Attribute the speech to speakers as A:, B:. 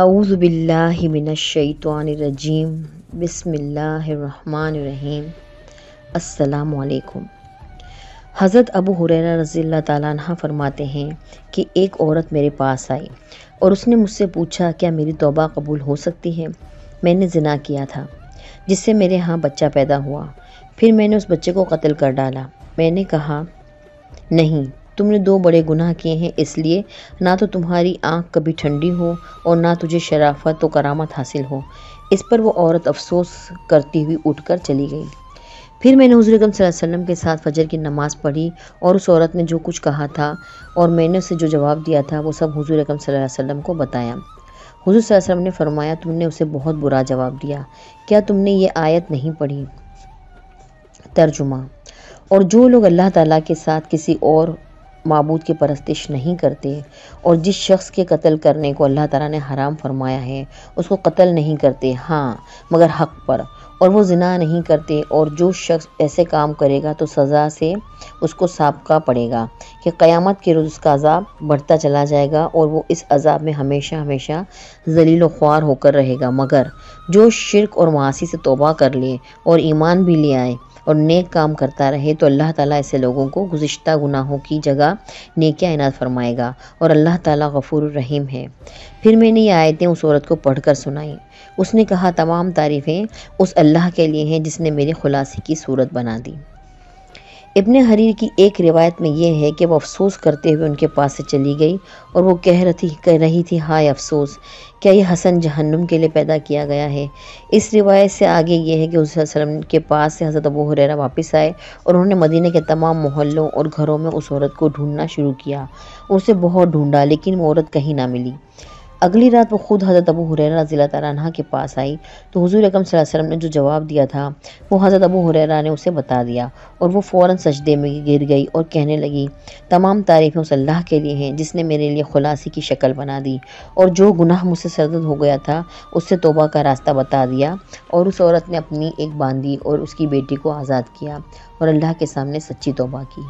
A: अऊज़बिल्लिमिनशैतरजीम बसमीम अल्लाम हज़रत अबू हुर रज़ी तह फरमाते हैं कि एक औरत मेरे पास आई और उसने मुझसे पूछा क्या मेरी तोबा कबूल हो सकती है मैंने जना किया था जिससे मेरे यहाँ बच्चा पैदा हुआ फिर मैंने उस बच्चे को कत्ल कर डाला मैंने कहा नहीं तुमने दो बड़े गुनाह किए हैं इसलिए ना तो तुम्हारी आँख कभी ठंडी हो और ना तुझे शराफत व करामत हासिल हो इस पर वो औरत अफसोस करती हुई उठकर चली गई फिर मैंने हजूर अकरम वसल्लम के साथ फजर की नमाज़ पढ़ी और उस औरत ने जो कुछ कहा था और मैंने उसे जो जवाब दिया था वो सब हजूर अकरम वसल्लम को बताया हजूर वसल्लम ने फरमाया तुमने उसे बहुत बुरा जवाब दिया क्या तुमने ये आयत नहीं पढ़ी तर्जुमा और जो लोग अल्लाह ताला के साथ किसी और मबूद की परस्तिश नहीं करते और जिस शख्स के कत्ल करने को अल्लाह ताला ने हराम फरमाया है उसको कत्ल नहीं करते हाँ मगर हक पर और वो जिना नहीं करते और जो शख्स ऐसे काम करेगा तो सज़ा से उसको सबका पड़ेगा कि क़यामत के रोज़ उसका अजाब बढ़ता चला जाएगा और वो इस अजाब में हमेशा हमेशा जलील ख्वार होकर रहेगा मगर जो शिरक और मासी से तोबा कर ले और ईमान भी ले आए और नेक काम करता रहे तो अल्लाह ताला ऐसे लोगों को गुज्त गुनाहों की जगह नेकिया इनात फरमाएगा और अल्लाह ताला गफूर रहीम है फिर मैंने ये आयतें उस औरत को पढ़कर सुनाई उसने कहा तमाम तारीफ़ें उस अल्लाह अल्लाह के लिए हैं जिसने मेरे खुलासे की सूरत बना दी इब्न हरीर की एक रिवायत में यह है कि वह अफसोस करते हुए उनके पास से चली गई और वो कह रही कह रही थी हाय अफसोस क्या यह हसन जहन्नुम के लिए पैदा किया गया है इस रिवायत से आगे यह है कि उस वसलम के पास से हज़रत अबू हुररा वापस आए और उन्होंने मदीने के तमाम मोहल्लों और घरों में उस औरत को ढूंढना शुरू किया उसे बहुत ढूंढा लेकिन वो औरत कहीं ना मिली अगली रात वो खुद हज़रत अबू हुरैरा रज़ी तला के पास आई तो हजूर अकम वसल्लम ने जो जवाब दिया था वो हज़रत अबू हुरैरा ने उसे बता दिया और वो फ़ौर सजदे में गिर गई और कहने लगी तमाम तारीफ़ें उस अल्लाह के लिए हैं जिसने मेरे लिए खुलासे की शक्ल बना दी और जो गुनाह मुझसे सरदर्द हो गया था उससे तोबा का रास्ता बता दिया और उस औरत ने अपनी एक बांदी और उसकी बेटी को आज़ाद किया और अल्लाह के सामने सच्ची तोबा की